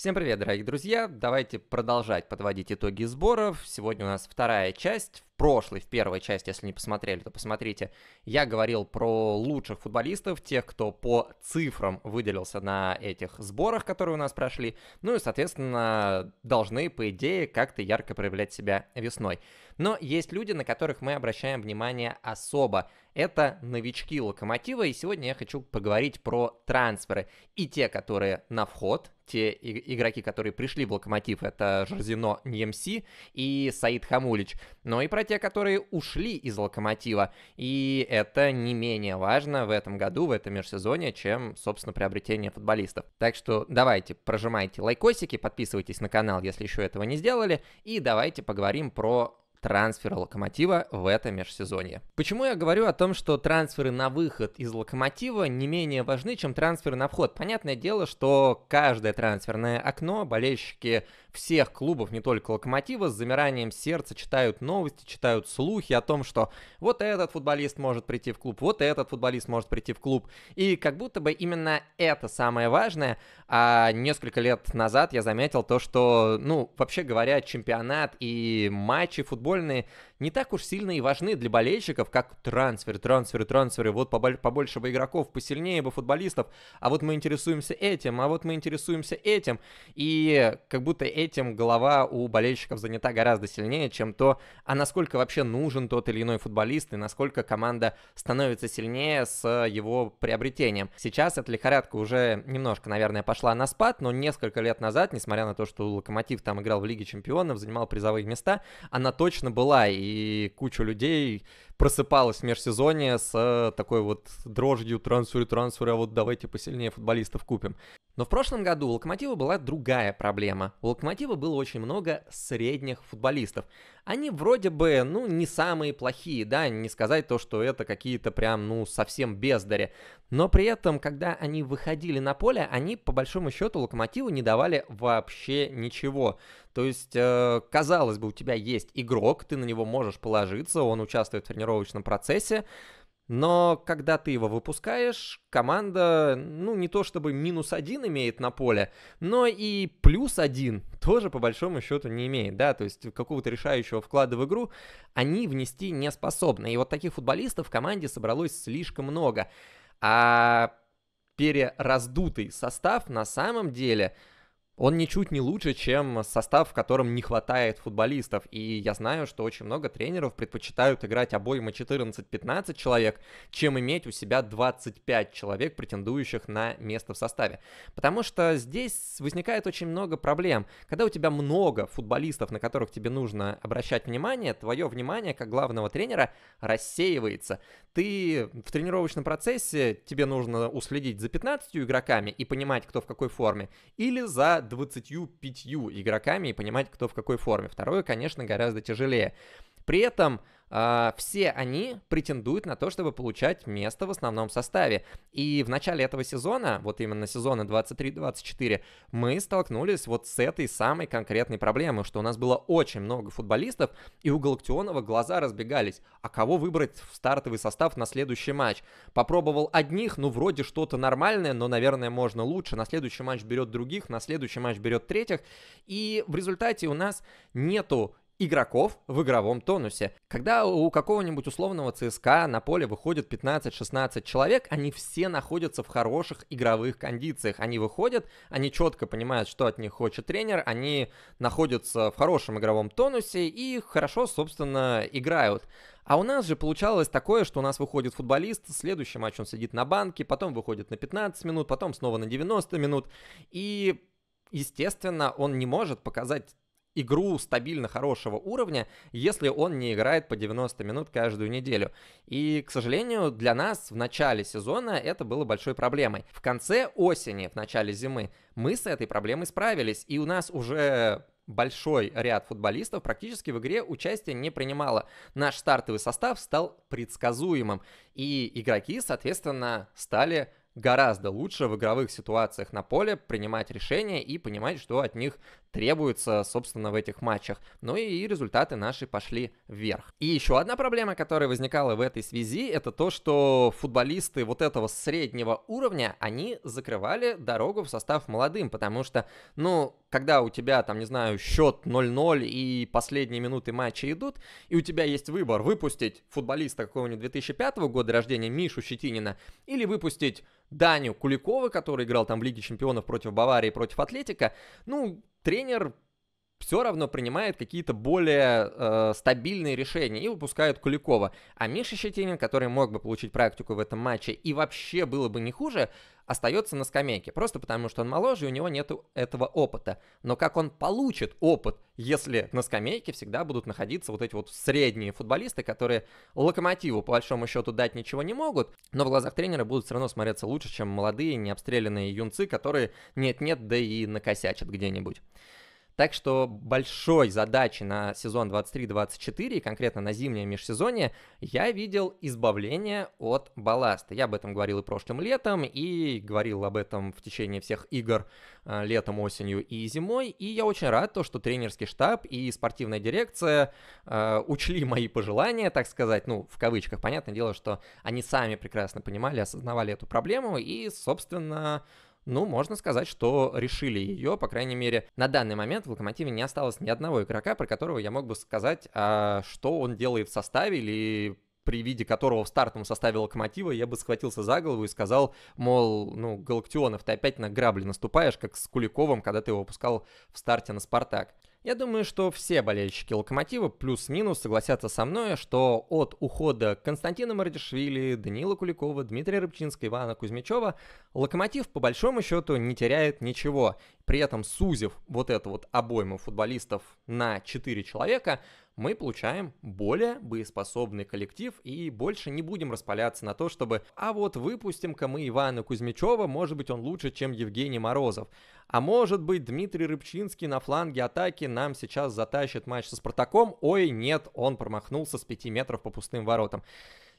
Всем привет, дорогие друзья! Давайте продолжать подводить итоги сборов. Сегодня у нас вторая часть, прошлой, в первой части, если не посмотрели, то посмотрите. Я говорил про лучших футболистов, тех, кто по цифрам выделился на этих сборах, которые у нас прошли. Ну и, соответственно, должны, по идее, как-то ярко проявлять себя весной. Но есть люди, на которых мы обращаем внимание особо. Это новички Локомотива, и сегодня я хочу поговорить про трансферы. И те, которые на вход, те игроки, которые пришли в Локомотив, это Жорзино Ньемси и Саид Хамулич. Но и про те, которые ушли из «Локомотива». И это не менее важно в этом году, в этом межсезонье, чем, собственно, приобретение футболистов. Так что давайте, прожимайте лайкосики, подписывайтесь на канал, если еще этого не сделали, и давайте поговорим про трансфера Локомотива в этом межсезонье. Почему я говорю о том, что трансферы на выход из Локомотива не менее важны, чем трансферы на вход? Понятное дело, что каждое трансферное окно болельщики всех клубов, не только Локомотива, с замиранием сердца читают новости, читают слухи о том, что вот этот футболист может прийти в клуб, вот этот футболист может прийти в клуб. И как будто бы именно это самое важное. А несколько лет назад я заметил то, что, ну, вообще говоря, чемпионат и матчи футбола футбольные не так уж сильно и важны для болельщиков, как трансфер, трансферы, трансферы, вот побольше бы игроков, посильнее бы футболистов, а вот мы интересуемся этим, а вот мы интересуемся этим, и как будто этим голова у болельщиков занята гораздо сильнее, чем то, а насколько вообще нужен тот или иной футболист, и насколько команда становится сильнее с его приобретением. Сейчас эта лихорадка уже немножко, наверное, пошла на спад, но несколько лет назад, несмотря на то, что Локомотив там играл в Лиге Чемпионов, занимал призовые места, она точно была, и и куча людей просыпалась в межсезонье с э, такой вот дрожью трансфер, трансфер, а вот давайте посильнее футболистов купим. Но в прошлом году у Локомотива была другая проблема. У Локомотива было очень много средних футболистов. Они вроде бы, ну, не самые плохие, да, не сказать то, что это какие-то прям, ну, совсем бездари. Но при этом, когда они выходили на поле, они, по большому счету, Локомотиву не давали вообще ничего. То есть, э, казалось бы, у тебя есть игрок, ты на него можешь положиться, он участвует в тренировочном процессе, но когда ты его выпускаешь, команда, ну, не то чтобы минус один имеет на поле, но и плюс один тоже, по большому счету, не имеет, да, то есть какого-то решающего вклада в игру они внести не способны. И вот таких футболистов в команде собралось слишком много. А перераздутый состав на самом деле он ничуть не лучше, чем состав, в котором не хватает футболистов. И я знаю, что очень много тренеров предпочитают играть обойма 14-15 человек, чем иметь у себя 25 человек, претендующих на место в составе. Потому что здесь возникает очень много проблем. Когда у тебя много футболистов, на которых тебе нужно обращать внимание, твое внимание как главного тренера рассеивается. Ты в тренировочном процессе, тебе нужно уследить за 15 игроками и понимать, кто в какой форме, или за 25 игроками и понимать, кто в какой форме. Второе, конечно, гораздо тяжелее. При этом э, все они претендуют на то, чтобы получать место в основном составе. И в начале этого сезона, вот именно сезона 23-24, мы столкнулись вот с этой самой конкретной проблемой, что у нас было очень много футболистов, и у Галактионова глаза разбегались. А кого выбрать в стартовый состав на следующий матч? Попробовал одних, ну вроде что-то нормальное, но, наверное, можно лучше. На следующий матч берет других, на следующий матч берет третьих. И в результате у нас нету игроков в игровом тонусе. Когда у какого-нибудь условного ЦСКА на поле выходит 15-16 человек, они все находятся в хороших игровых кондициях. Они выходят, они четко понимают, что от них хочет тренер, они находятся в хорошем игровом тонусе и хорошо, собственно, играют. А у нас же получалось такое, что у нас выходит футболист, следующий матч он сидит на банке, потом выходит на 15 минут, потом снова на 90 минут. И, естественно, он не может показать игру стабильно хорошего уровня, если он не играет по 90 минут каждую неделю. И, к сожалению, для нас в начале сезона это было большой проблемой. В конце осени, в начале зимы, мы с этой проблемой справились, и у нас уже большой ряд футболистов практически в игре участия не принимало. Наш стартовый состав стал предсказуемым, и игроки, соответственно, стали гораздо лучше в игровых ситуациях на поле принимать решения и понимать, что от них требуется, собственно, в этих матчах. Ну и результаты наши пошли вверх. И еще одна проблема, которая возникала в этой связи, это то, что футболисты вот этого среднего уровня, они закрывали дорогу в состав молодым, потому что, ну, когда у тебя, там, не знаю, счет 0-0 и последние минуты матча идут, и у тебя есть выбор выпустить футболиста какого-нибудь 2005 года рождения Мишу Щетинина или выпустить Даню Куликова, который играл там в Лиге Чемпионов против Баварии, против Атлетика, ну, тренер все равно принимает какие-то более э, стабильные решения и выпускает Куликова. А Миша Щетинин, который мог бы получить практику в этом матче и вообще было бы не хуже, остается на скамейке, просто потому что он моложе и у него нет этого опыта. Но как он получит опыт, если на скамейке всегда будут находиться вот эти вот средние футболисты, которые локомотиву по большому счету дать ничего не могут, но в глазах тренера будут все равно смотреться лучше, чем молодые необстрелянные юнцы, которые нет-нет, да и накосячат где-нибудь. Так что большой задачи на сезон 23-24, и конкретно на зимнее межсезонье, я видел избавление от балласта. Я об этом говорил и прошлым летом, и говорил об этом в течение всех игр э, летом, осенью и зимой. И я очень рад, то, что тренерский штаб и спортивная дирекция э, учли мои пожелания, так сказать, ну, в кавычках. Понятное дело, что они сами прекрасно понимали, осознавали эту проблему, и, собственно, ну, можно сказать, что решили ее, по крайней мере, на данный момент в «Локомотиве» не осталось ни одного игрока, про которого я мог бы сказать, а, что он делает в составе или при виде которого в стартовом составе «Локомотива» я бы схватился за голову и сказал, мол, ну, Галактионов, ты опять на грабли наступаешь, как с Куликовым, когда ты его пускал в старте на «Спартак». Я думаю, что все болельщики Локомотива плюс-минус согласятся со мной, что от ухода Константина Мардишвили, Данила Куликова, Дмитрия Рыбчинского, Ивана Кузьмичева Локомотив по большому счету не теряет ничего. При этом сузив вот эту вот обойму футболистов на 4 человека, мы получаем более боеспособный коллектив и больше не будем распаляться на то, чтобы «а вот выпустим-ка мы Ивана Кузьмичева, может быть он лучше, чем Евгений Морозов». А может быть, Дмитрий Рыбчинский на фланге атаки нам сейчас затащит матч со Спартаком? Ой, нет, он промахнулся с 5 метров по пустым воротам.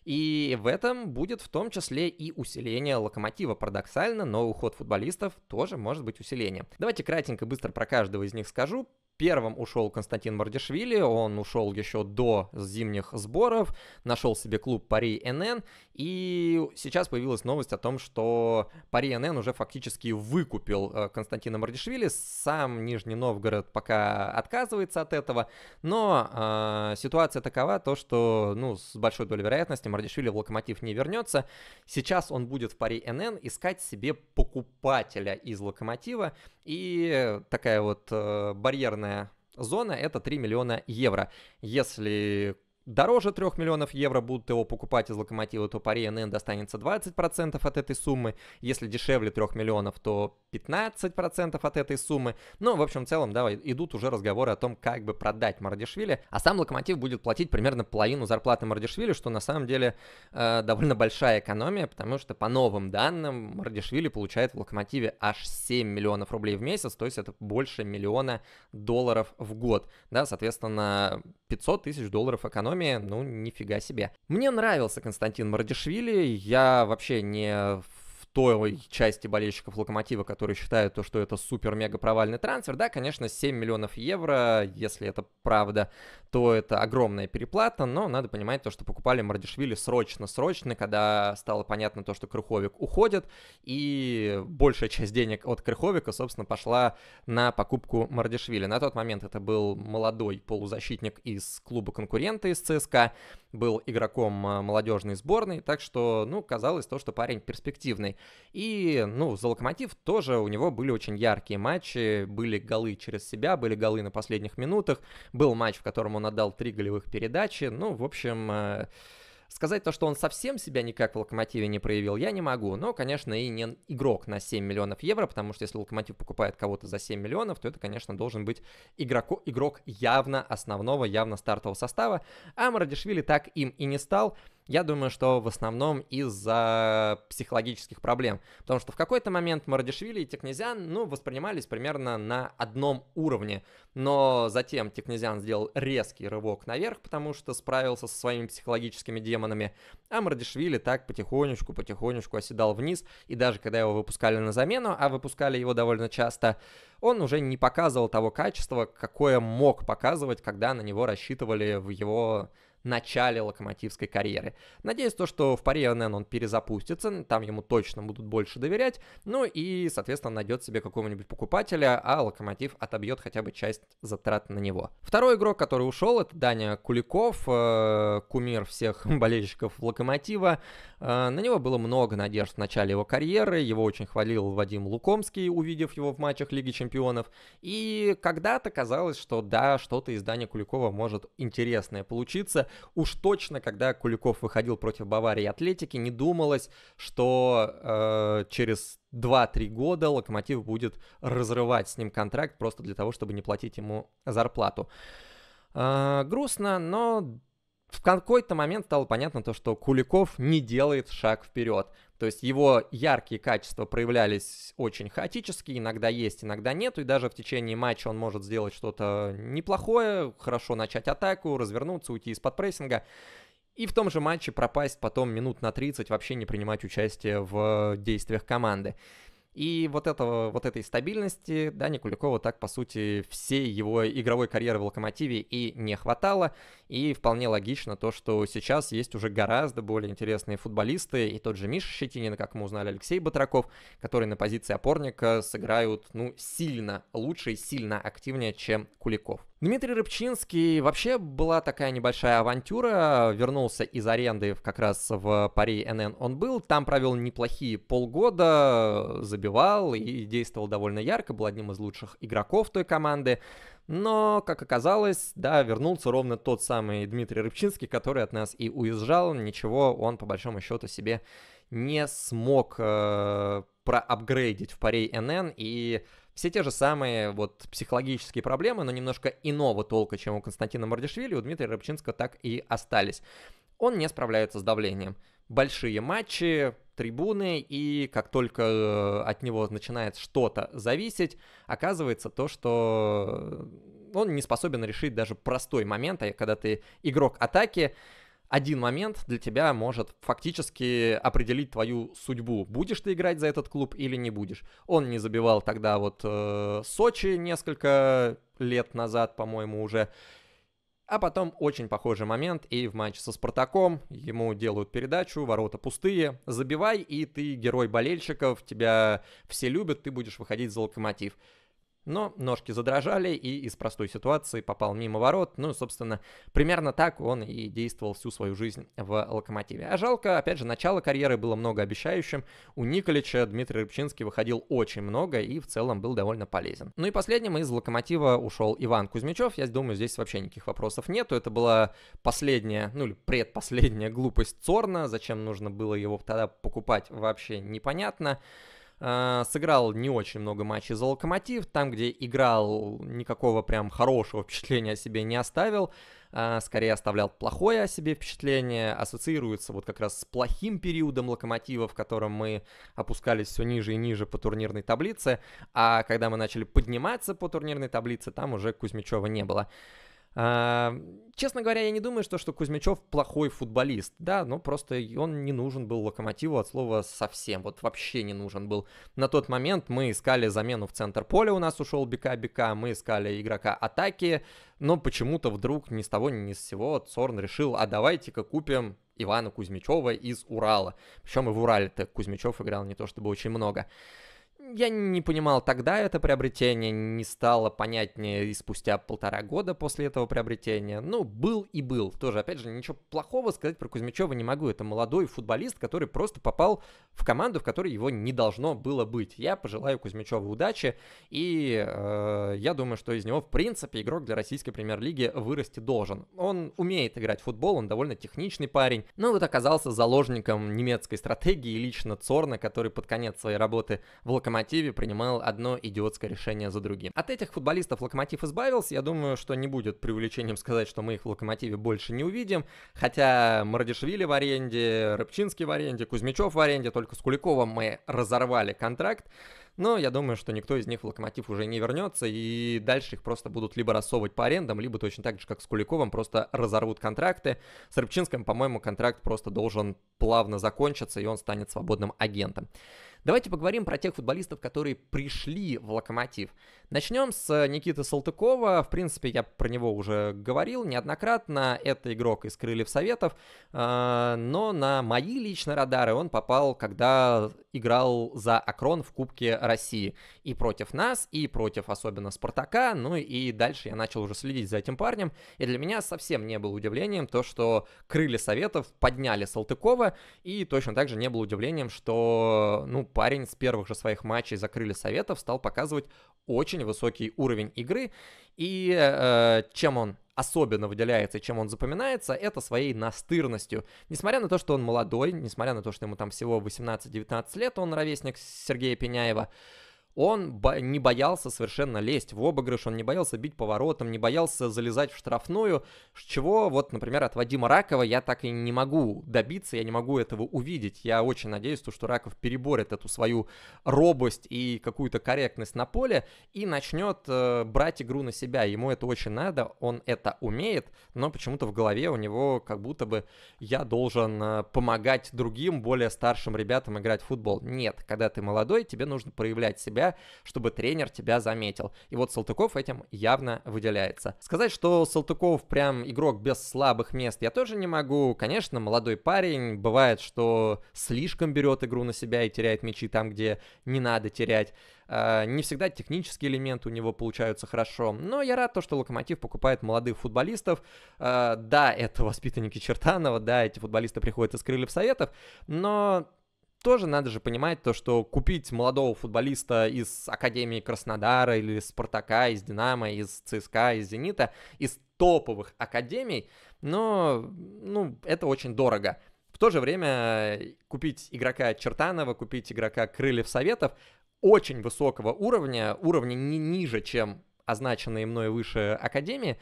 И в этом будет в том числе и усиление локомотива. Парадоксально, но уход футболистов тоже может быть усилением. Давайте кратенько быстро про каждого из них скажу. Первым ушел Константин Мардишвили, он ушел еще до зимних сборов, нашел себе клуб Пари НН, и сейчас появилась новость о том, что Пари НН уже фактически выкупил э, Константина Мардишвили, сам Нижний Новгород пока отказывается от этого, но э, ситуация такова, то что, ну, с большой долей вероятности Мардишвили в Локомотив не вернется, сейчас он будет в Пари НН искать себе покупателя из Локомотива, и такая вот э, барьерная зона это 3 миллиона евро. Если Дороже 3 миллионов евро будут его покупать из локомотива, то Пари НН достанется 20% от этой суммы. Если дешевле 3 миллионов, то 15% от этой суммы. Ну, в общем, в целом, да, идут уже разговоры о том, как бы продать Мардишвили. А сам локомотив будет платить примерно половину зарплаты Мардишвили, что на самом деле э, довольно большая экономия, потому что по новым данным Мардишвили получает в локомотиве аж 7 миллионов рублей в месяц, то есть это больше миллиона долларов в год. Да, соответственно, 500 тысяч долларов экономии физиономия, ну, нифига себе. Мне нравился Константин Мардишвили, я вообще не той части болельщиков Локомотива, которые считают то, что это супер-мега провальный трансфер, да, конечно, 7 миллионов евро, если это правда, то это огромная переплата, но надо понимать то, что покупали Мардишвили срочно-срочно, когда стало понятно то, что Крыховик уходит, и большая часть денег от Крыховика, собственно, пошла на покупку Мардишвили. На тот момент это был молодой полузащитник из клуба конкурента из ЦСКА, был игроком а, молодежной сборной, так что, ну, казалось то, что парень перспективный. И, ну, за Локомотив тоже у него были очень яркие матчи, были голы через себя, были голы на последних минутах, был матч, в котором он отдал три голевых передачи, ну, в общем... Э, Сказать то, что он совсем себя никак в Локомотиве не проявил, я не могу. Но, конечно, и не игрок на 7 миллионов евро, потому что если Локомотив покупает кого-то за 7 миллионов, то это, конечно, должен быть игроку, игрок явно основного, явно стартового состава. А Марадишвили так им и не стал. Я думаю, что в основном из-за психологических проблем. Потому что в какой-то момент Мардишвили и Технезиан, ну, воспринимались примерно на одном уровне. Но затем Технезиан сделал резкий рывок наверх, потому что справился со своими психологическими демонами. А Мардишвили так потихонечку, потихонечку оседал вниз. И даже когда его выпускали на замену, а выпускали его довольно часто, он уже не показывал того качества, какое мог показывать, когда на него рассчитывали в его начале локомотивской карьеры. Надеюсь, то, что в паре НН он перезапустится, там ему точно будут больше доверять, ну и, соответственно, найдет себе какого-нибудь покупателя, а локомотив отобьет хотя бы часть затрат на него. Второй игрок, который ушел, это Даня Куликов, э, кумир всех болельщиков локомотива. Э, на него было много надежд в начале его карьеры, его очень хвалил Вадим Лукомский, увидев его в матчах Лиги Чемпионов, и когда-то казалось, что да, что-то из Дани Куликова может интересное получиться, уж точно, когда Куликов выходил против Баварии Атлетики, не думалось, что э, через 2-3 года Локомотив будет разрывать с ним контракт просто для того, чтобы не платить ему зарплату. Э, грустно, но в какой-то момент стало понятно то, что Куликов не делает шаг вперед. То есть его яркие качества проявлялись очень хаотически, иногда есть, иногда нет, и даже в течение матча он может сделать что-то неплохое, хорошо начать атаку, развернуться, уйти из-под прессинга, и в том же матче пропасть потом минут на 30, вообще не принимать участие в действиях команды. И вот, этого, вот этой стабильности Дани Куликова так, по сути, всей его игровой карьеры в «Локомотиве» и не хватало. И вполне логично то, что сейчас есть уже гораздо более интересные футболисты. И тот же Миша Щетинин, как мы узнали, Алексей Батраков, который на позиции опорника сыграют, ну, сильно лучше и сильно активнее, чем Куликов. Дмитрий Рыбчинский, вообще была такая небольшая авантюра, вернулся из аренды как раз в Пари НН он был, там провел неплохие полгода, забивал и действовал довольно ярко, был одним из лучших игроков той команды, но, как оказалось, да, вернулся ровно тот самый Дмитрий Рыбчинский, который от нас и уезжал, ничего он по большому счету себе не смог э, проапгрейдить в Пари НН и все те же самые вот психологические проблемы, но немножко иного толка, чем у Константина Мардишвили, у Дмитрия Рыбчинского так и остались. Он не справляется с давлением. Большие матчи, трибуны, и как только э, от него начинает что-то зависеть, оказывается то, что он не способен решить даже простой момент, а когда ты игрок атаки, один момент для тебя может фактически определить твою судьбу. Будешь ты играть за этот клуб или не будешь. Он не забивал тогда вот э, Сочи несколько лет назад, по-моему, уже. А потом очень похожий момент, и в матче со Спартаком ему делают передачу, ворота пустые, забивай, и ты герой болельщиков, тебя все любят, ты будешь выходить за локомотив. Но ножки задрожали, и из простой ситуации попал мимо ворот. Ну, собственно, примерно так он и действовал всю свою жизнь в «Локомотиве». А жалко, опять же, начало карьеры было многообещающим. У Николича Дмитрий Рыбчинский выходил очень много и в целом был довольно полезен. Ну и последним из «Локомотива» ушел Иван Кузьмичев. Я думаю, здесь вообще никаких вопросов нету. Это была последняя, ну или предпоследняя глупость Цорна. Зачем нужно было его тогда покупать, вообще непонятно. А, сыграл не очень много матчей за Локомотив, там, где играл, никакого прям хорошего впечатления о себе не оставил, а, скорее оставлял плохое о себе впечатление, ассоциируется вот как раз с плохим периодом Локомотива, в котором мы опускались все ниже и ниже по турнирной таблице, а когда мы начали подниматься по турнирной таблице, там уже Кузьмичева не было. А, честно говоря, я не думаю, что, что Кузьмичев плохой футболист, да, но просто он не нужен был Локомотиву от слова совсем, вот вообще не нужен был. На тот момент мы искали замену в центр поля, у нас ушел Бика Бика, мы искали игрока атаки, но почему-то вдруг ни с того ни с сего Цорн решил, а давайте-ка купим Ивана Кузьмичева из Урала. Причем и в Урале-то Кузьмичев играл не то чтобы очень много. Я не понимал тогда это приобретение, не стало понятнее и спустя полтора года после этого приобретения. Ну, был и был. Тоже, опять же, ничего плохого сказать про Кузьмичева не могу. Это молодой футболист, который просто попал в команду, в которой его не должно было быть. Я пожелаю Кузьмичеву удачи, и э, я думаю, что из него, в принципе, игрок для российской премьер-лиги вырасти должен. Он умеет играть в футбол, он довольно техничный парень, но вот оказался заложником немецкой стратегии лично Цорна, который под конец своей работы в Локомотиве «Локомотиве» принимал одно идиотское решение за другим. От этих футболистов «Локомотив» избавился. Я думаю, что не будет преувеличением сказать, что мы их в «Локомотиве» больше не увидим. Хотя Мардишвили в аренде, Рыбчинский в аренде, Кузьмичев в аренде, только с Куликовым мы разорвали контракт. Но я думаю, что никто из них в «Локомотив» уже не вернется, и дальше их просто будут либо рассовывать по арендам, либо точно так же, как с Куликовым, просто разорвут контракты. С Рыбчинским, по-моему, контракт просто должен плавно закончиться, и он станет свободным агентом. Давайте поговорим про тех футболистов, которые пришли в Локомотив. Начнем с Никиты Салтыкова. В принципе, я про него уже говорил неоднократно. Это игрок из «Крыльев Советов». А, но на мои личные радары он попал, когда играл за «Акрон» в Кубке России. И против нас, и против особенно «Спартака». Ну и дальше я начал уже следить за этим парнем. И для меня совсем не было удивлением то, что «Крылья Советов» подняли Салтыкова. И точно так же не было удивлением, что ну, парень с первых же своих матчей за «Крылья Советов» стал показывать очень высокий уровень игры. И э, чем он особенно выделяется и чем он запоминается, это своей настырностью. Несмотря на то, что он молодой, несмотря на то, что ему там всего 18-19 лет, он ровесник Сергея Пеняева, э, он бо- не боялся совершенно лезть в обыгрыш, он не боялся бить поворотом, не боялся залезать в штрафную, чего вот, например, от Вадима Ракова я так и не могу добиться, я не могу этого увидеть. Я очень надеюсь, что Раков переборет эту свою робость и какую-то корректность на поле и начнет э, брать игру на себя. Ему это очень надо, он это умеет, но почему-то в голове у него как будто бы я должен э, помогать другим, более старшим ребятам играть в футбол. Нет, когда ты молодой, тебе нужно проявлять себя себя, чтобы тренер тебя заметил. И вот Салтыков этим явно выделяется. Сказать, что Салтыков прям игрок без слабых мест, я тоже не могу. Конечно, молодой парень, бывает, что слишком берет игру на себя и теряет мячи там, где не надо терять. А, не всегда технические элементы у него получаются хорошо. Но я рад то, что Локомотив покупает молодых футболистов. А, да, это воспитанники Чертанова, да, эти футболисты приходят из крыльев советов, но тоже надо же понимать то, что купить молодого футболиста из Академии Краснодара или из Спартака, из Динамо, из ЦСКА, из Зенита, из топовых академий, но, ну, это очень дорого. В то же время э, купить игрока Чертанова, купить игрока Крыльев Советов очень высокого уровня, уровня не ниже, чем означенные мной выше академии,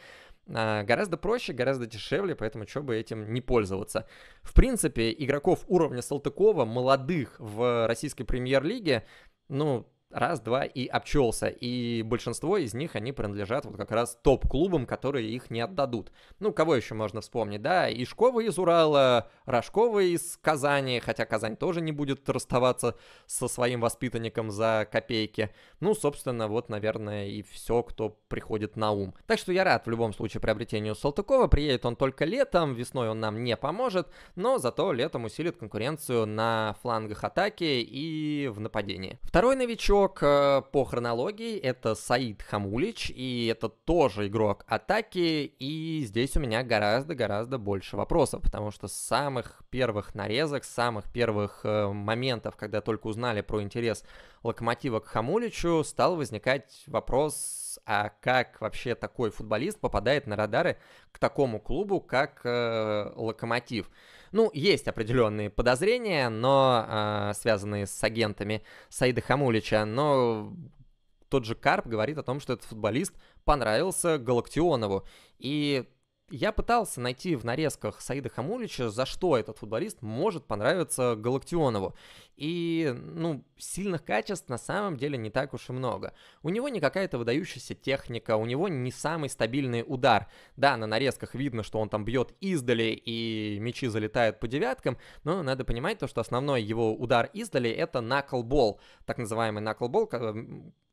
а, гораздо проще, гораздо дешевле, поэтому что бы этим не пользоваться. В принципе, игроков уровня Салтыкова, молодых в российской премьер-лиге, ну, раз, два и обчелся. И большинство из них, они принадлежат вот как раз топ-клубам, которые их не отдадут. Ну, кого еще можно вспомнить, да? Ишкова из Урала, Рожкова из Казани, хотя Казань тоже не будет расставаться со своим воспитанником за копейки. Ну, собственно, вот, наверное, и все, кто приходит на ум. Так что я рад в любом случае приобретению Салтыкова. Приедет он только летом, весной он нам не поможет, но зато летом усилит конкуренцию на флангах атаки и в нападении. Второй новичок игрок э, по хронологии это Саид Хамулич, и это тоже игрок атаки, и здесь у меня гораздо-гораздо больше вопросов, потому что с самых первых нарезок, с самых первых э, моментов, когда только узнали про интерес Локомотива к Хамуличу, стал возникать вопрос а как вообще такой футболист попадает на радары к такому клубу, как э, Локомотив? Ну, есть определенные подозрения, но э, связанные с агентами Саида Хамулича, но тот же Карп говорит о том, что этот футболист понравился Галактионову. И я пытался найти в нарезках Саида Хамулича, за что этот футболист может понравиться Галактионову. И, ну, сильных качеств на самом деле не так уж и много. У него не какая-то выдающаяся техника, у него не самый стабильный удар. Да, на нарезках видно, что он там бьет издали и мячи залетают по девяткам, но надо понимать то, что основной его удар издали — это наклбол, так называемый наклбол,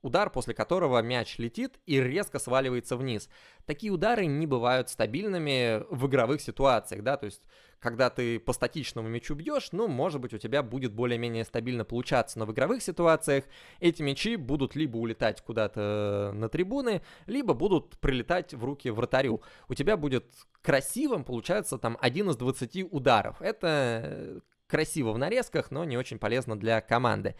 Удар, после которого мяч летит и резко сваливается вниз. Такие удары не бывают стабильными в игровых ситуациях, да, то есть когда ты по статичному мячу бьешь, ну, может быть, у тебя будет более-менее стабильно получаться, но в игровых ситуациях эти мячи будут либо улетать куда-то на трибуны, либо будут прилетать в руки вратарю. У тебя будет красивым, получается, там, один из 20 ударов. Это э, красиво в нарезках, но не очень полезно для команды.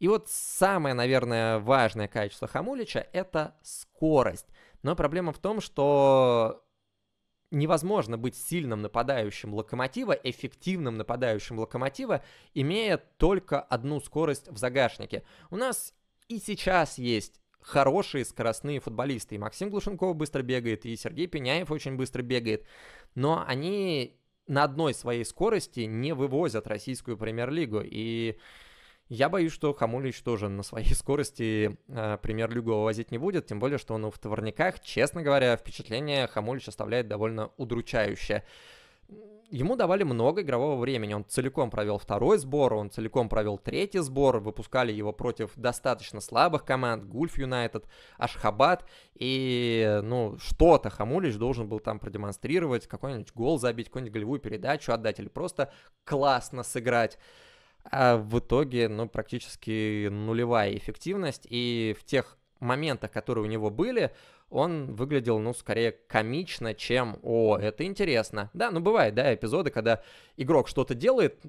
И вот самое, наверное, важное качество Хамулича – это скорость. Но проблема в том, что невозможно быть сильным нападающим локомотива, эффективным нападающим локомотива, имея только одну скорость в загашнике. У нас и сейчас есть хорошие скоростные футболисты. И Максим Глушенков быстро бегает, и Сергей Пеняев очень быстро бегает. Но они на одной своей скорости не вывозят российскую премьер-лигу. И я боюсь, что Хамулич тоже на своей скорости э, пример Люго возить не будет, тем более, что он в товарниках, честно говоря, впечатление Хамулич оставляет довольно удручающее. Ему давали много игрового времени, он целиком провел второй сбор, он целиком провел третий сбор, выпускали его против достаточно слабых команд, Гульф Юнайтед, Ашхабад, и, ну, что-то Хамулич должен был там продемонстрировать, какой-нибудь гол забить, какую-нибудь голевую передачу отдать или просто классно сыграть а в итоге, ну, практически нулевая эффективность, и в тех моментах, которые у него были, он выглядел, ну, скорее комично, чем «О, это интересно». Да, ну, бывает, да, эпизоды, когда игрок что-то делает,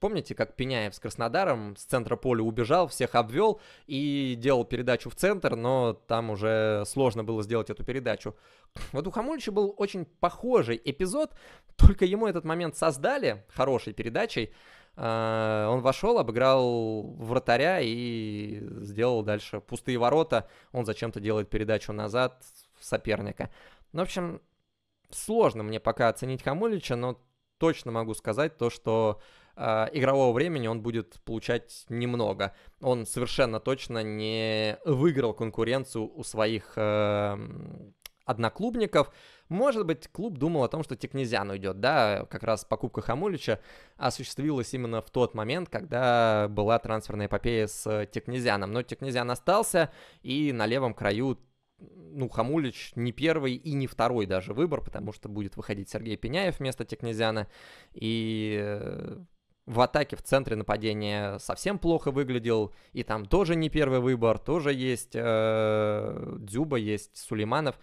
Помните, как Пеняев с Краснодаром с центра поля убежал, всех обвел и делал передачу в центр, но там уже сложно было сделать эту передачу. Вот у Хамулича был очень похожий эпизод, только ему этот момент создали хорошей передачей, Э, он вошел, обыграл вратаря и сделал дальше пустые ворота. Он зачем-то делает передачу назад соперника. Ну, в общем, сложно мне пока оценить Хамулича, но точно могу сказать то, что э, игрового времени он будет получать немного. Он совершенно точно не выиграл конкуренцию у своих э, одноклубников. Может быть, клуб думал о том, что Текнезян уйдет, да, как раз покупка Хамулича осуществилась именно в тот момент, когда была трансферная эпопея с Текнезяном. Но Текнезян остался, и на левом краю ну, Хамулич не первый и не второй даже выбор, потому что будет выходить Сергей Пеняев вместо Текнезяна, и э, в атаке, в центре нападения совсем плохо выглядел, и там тоже не первый выбор, тоже есть э, Дзюба, есть Сулейманов.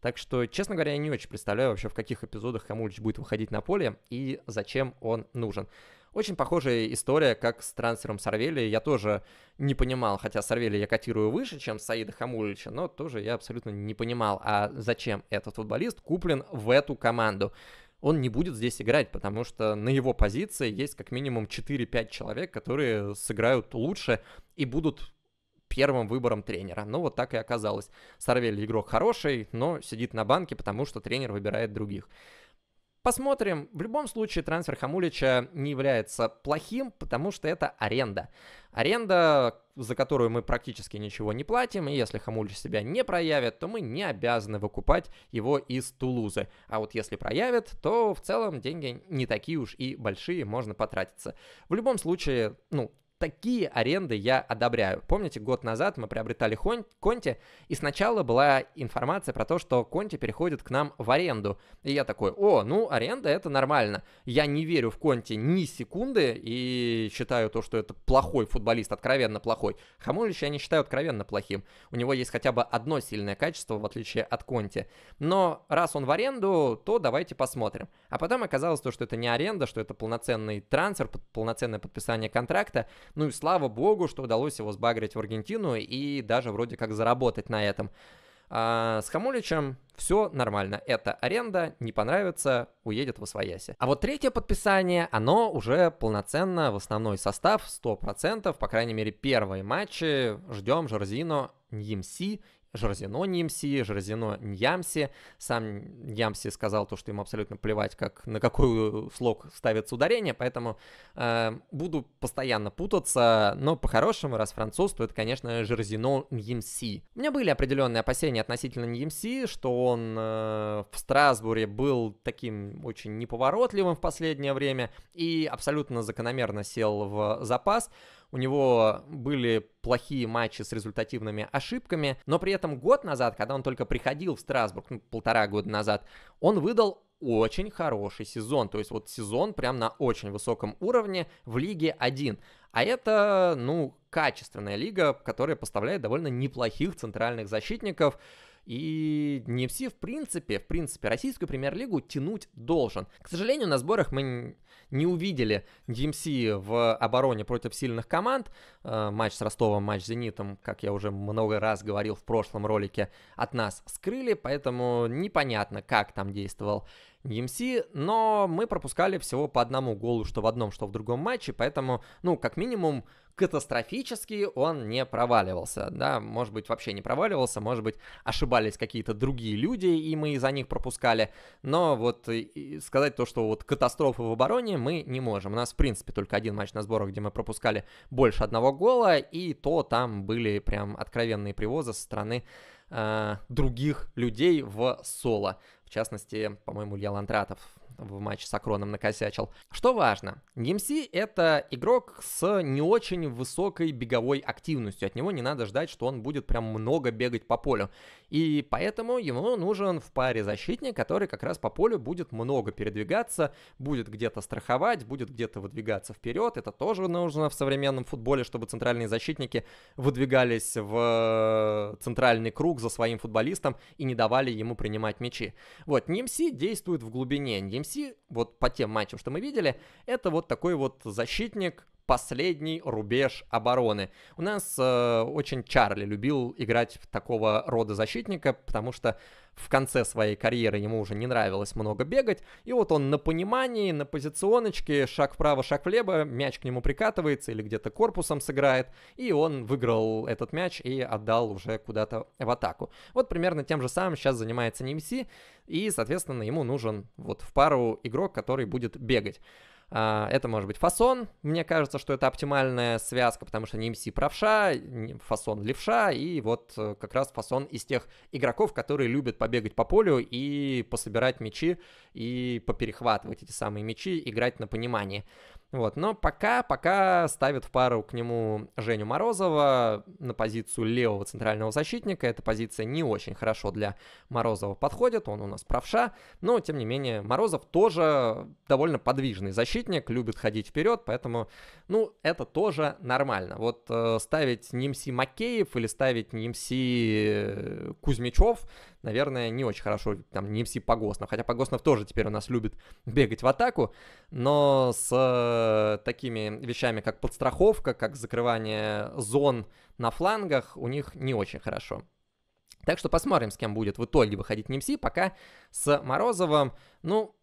Так что, честно говоря, я не очень представляю вообще, в каких эпизодах Хамулич будет выходить на поле и зачем он нужен. Очень похожая история, как с трансфером Сарвели. Я тоже не понимал, хотя Сарвели я котирую выше, чем Саида Хамулича, но тоже я абсолютно не понимал, а зачем этот футболист куплен в эту команду. Он не будет здесь играть, потому что на его позиции есть как минимум 4-5 человек, которые сыграют лучше и будут первым выбором тренера. Ну, вот так и оказалось. Сорвели игрок хороший, но сидит на банке, потому что тренер выбирает других. Посмотрим. В любом случае трансфер Хамулича не является плохим, потому что это аренда. Аренда, за которую мы практически ничего не платим, и если Хамулич себя не проявит, то мы не обязаны выкупать его из Тулузы. А вот если проявит, то в целом деньги не такие уж и большие, можно потратиться. В любом случае, ну, такие аренды я одобряю. Помните, год назад мы приобретали Конти, и сначала была информация про то, что Конти переходит к нам в аренду. И я такой, о, ну, аренда — это нормально. Я не верю в Конти ни секунды и считаю то, что это плохой футболист, откровенно плохой. Хамулич я не считаю откровенно плохим. У него есть хотя бы одно сильное качество, в отличие от Конти. Но раз он в аренду, то давайте посмотрим. А потом оказалось то, что это не аренда, что это полноценный трансфер, полноценное подписание контракта, ну и слава богу, что удалось его сбагрить в Аргентину и даже вроде как заработать на этом. А с Хамуличем все нормально. Это аренда, не понравится, уедет в Освояси. А вот третье подписание, оно уже полноценно в основной состав 100%, по крайней мере первые матчи. Ждем Жорзино, Ньемси Жорзино Нимси, Жорзино Ньямси. Сам Ньямси сказал то, что ему абсолютно плевать, как, на какой слог ставится ударение, поэтому э, буду постоянно путаться, но по-хорошему, раз француз, то это, конечно, Жорзино Ньямси. У меня были определенные опасения относительно Ньямси, что он э, в Страсбуре был таким очень неповоротливым в последнее время и абсолютно закономерно сел в запас у него были плохие матчи с результативными ошибками, но при этом год назад, когда он только приходил в Страсбург, ну, полтора года назад, он выдал очень хороший сезон. То есть вот сезон прям на очень высоком уровне в Лиге 1. А это, ну, качественная лига, которая поставляет довольно неплохих центральных защитников. И не все, в принципе, в принципе, российскую премьер-лигу тянуть должен. К сожалению, на сборах мы не увидели DMC эм в обороне против сильных команд. Э, матч с Ростовом, матч с Зенитом, как я уже много раз говорил в прошлом ролике, от нас скрыли, поэтому непонятно, как там действовал DMC, эм но мы пропускали всего по одному голу, что в одном, что в другом матче, поэтому, ну, как минимум, катастрофически он не проваливался, да, может быть, вообще не проваливался, может быть, ошибались какие-то другие люди, и мы из-за них пропускали, но вот сказать то, что вот катастрофы в обороне мы не можем. У нас, в принципе, только один матч на сборах, где мы пропускали больше одного гола, и то там были прям откровенные привозы со стороны э, других людей в соло. В частности, по-моему, Илья Лантратов в матче с Акроном накосячил. Что важно, DMC это игрок с не очень высокой беговой активностью. От него не надо ждать, что он будет прям много бегать по полю. И поэтому ему нужен в паре защитник, который как раз по полю будет много передвигаться, будет где-то страховать, будет где-то выдвигаться вперед. Это тоже нужно в современном футболе, чтобы центральные защитники выдвигались в э, центральный круг за своим футболистом и не давали ему принимать мячи. Вот, Нимси действует в глубине. Нимси Месси, вот по тем матчам, что мы видели, это вот такой вот защитник, последний рубеж обороны. У нас э, очень Чарли любил играть в такого рода защитника, потому что в конце своей карьеры ему уже не нравилось много бегать, и вот он на понимании, на позиционочке, шаг вправо, шаг влево, мяч к нему прикатывается или где-то корпусом сыграет, и он выиграл этот мяч и отдал уже куда-то в атаку. Вот примерно тем же самым сейчас занимается Немси, и, соответственно, ему нужен вот в пару игрок, который будет бегать. А, это может быть фасон. Мне кажется, что это оптимальная связка, потому что немси правша, фасон левша, и вот э, как раз фасон из тех игроков, которые любят побегать по полю и пособирать мячи, и поперехватывать эти самые мячи, играть на понимании. Вот, но пока, пока ставят в пару к нему Женю Морозова на позицию левого центрального защитника. Эта позиция не очень хорошо для Морозова подходит, он у нас правша, но, тем не менее, Морозов тоже довольно подвижный защитник, любит ходить вперед, поэтому, ну, это тоже нормально. Вот э, ставить Немси Макеев или ставить Немси Кузьмичев, наверное, не очень хорошо, там, Немси Погоснов, хотя Погоснов тоже теперь у нас любит бегать в атаку, но с э, Э, такими вещами, как подстраховка, как закрывание зон на флангах, у них не очень хорошо. Так что посмотрим, с кем будет в итоге выходить Немси. Пока с Морозовым, ну,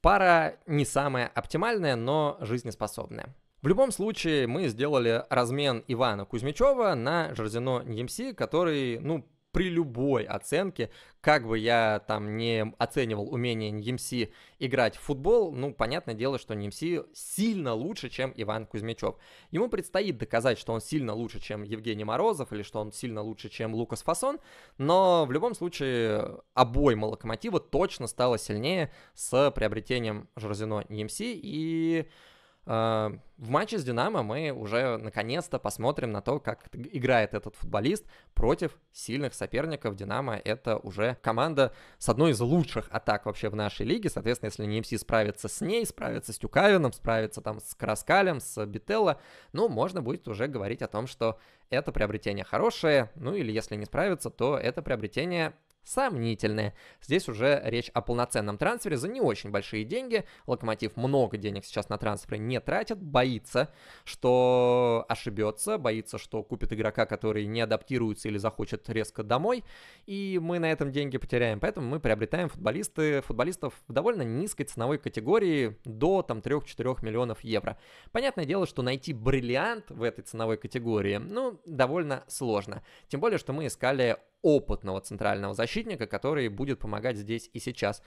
пара не самая оптимальная, но жизнеспособная. В любом случае, мы сделали размен Ивана Кузьмичева на Жерзино Немси, который, ну, при любой оценке, как бы я там не оценивал умение Немси эм играть в футбол, ну, понятное дело, что Немси эм сильно лучше, чем Иван Кузьмичев. Ему предстоит доказать, что он сильно лучше, чем Евгений Морозов, или что он сильно лучше, чем Лукас Фасон, но в любом случае обойма Локомотива точно стала сильнее с приобретением Жорзино Немси, эм и... Э, в матче с Динамо мы уже наконец-то посмотрим на то, как играет этот футболист против сильных соперников. Динамо это уже команда с одной из лучших атак вообще в нашей лиге. Соответственно, если НМС справится с ней, справится с Тюкавином, справится там с Краскалем, с Бителло, ну, можно будет уже говорить о том, что это приобретение хорошее, ну или если не справится, то это приобретение сомнительные. Здесь уже речь о полноценном трансфере за не очень большие деньги. Локомотив много денег сейчас на трансферы не тратит, боится, что ошибется, боится, что купит игрока, который не адаптируется или захочет резко домой, и мы на этом деньги потеряем. Поэтому мы приобретаем футболисты, футболистов в довольно низкой ценовой категории до там 3-4 миллионов евро. Понятное дело, что найти бриллиант в этой ценовой категории, ну, довольно сложно. Тем более, что мы искали опытного центрального защитника, который будет помогать здесь и сейчас.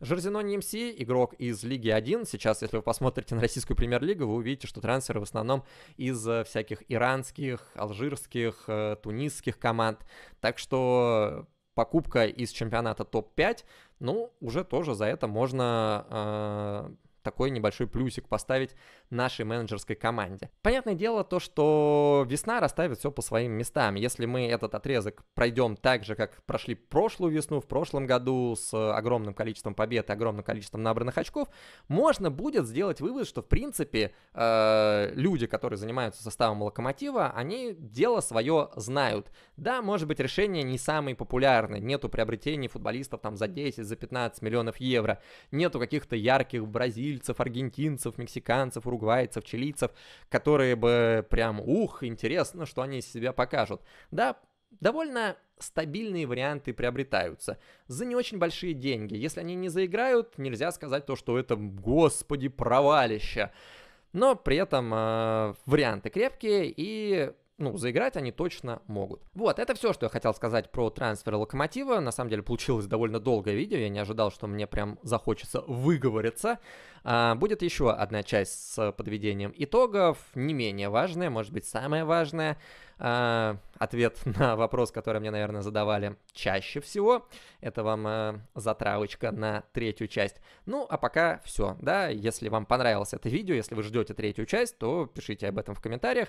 Жерзино НМС, игрок из Лиги 1. Сейчас, если вы посмотрите на российскую премьер-лигу, вы увидите, что трансферы в основном из э, всяких иранских, алжирских, э, тунисских команд. Так что покупка из чемпионата топ-5, ну, уже тоже за это можно э, такой небольшой плюсик поставить нашей менеджерской команде. Понятное дело то, что весна расставит все по своим местам. Если мы этот отрезок пройдем так же, как прошли прошлую весну, в прошлом году с огромным количеством побед и огромным количеством набранных очков, можно будет сделать вывод, что в принципе э, люди, которые занимаются составом локомотива, они дело свое знают. Да, может быть, решение не самое популярное. нету приобретений футболистов там за 10, за 15 миллионов евро, нету каких-то ярких бразильцев, аргентинцев, мексиканцев, уругвайцев, уругвайцев, чилийцев, которые бы прям, ух, интересно, что они из себя покажут. Да, довольно стабильные варианты приобретаются за не очень большие деньги. Если они не заиграют, нельзя сказать то, что это, господи, провалище. Но при этом э, варианты крепкие и ну, заиграть они точно могут. Вот, это все, что я хотел сказать про трансфер Локомотива. На самом деле получилось довольно долгое видео, я не ожидал, что мне прям захочется выговориться. А, будет еще одна часть с подведением итогов, не менее важная, может быть, самая важная. А, ответ на вопрос, который мне, наверное, задавали чаще всего. Это вам э, затравочка на третью часть. Ну, а пока все, да, если вам понравилось это видео, если вы ждете третью часть, то пишите об этом в комментариях.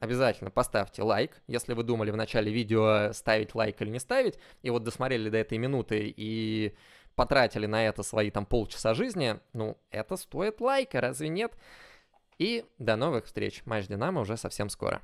Обязательно поставьте лайк, если вы думали в начале видео э, ставить лайк или не ставить, и вот досмотрели до этой минуты и потратили на это свои там полчаса жизни, ну, это стоит лайка, разве нет? И до новых встреч. Матч Динамо уже совсем скоро.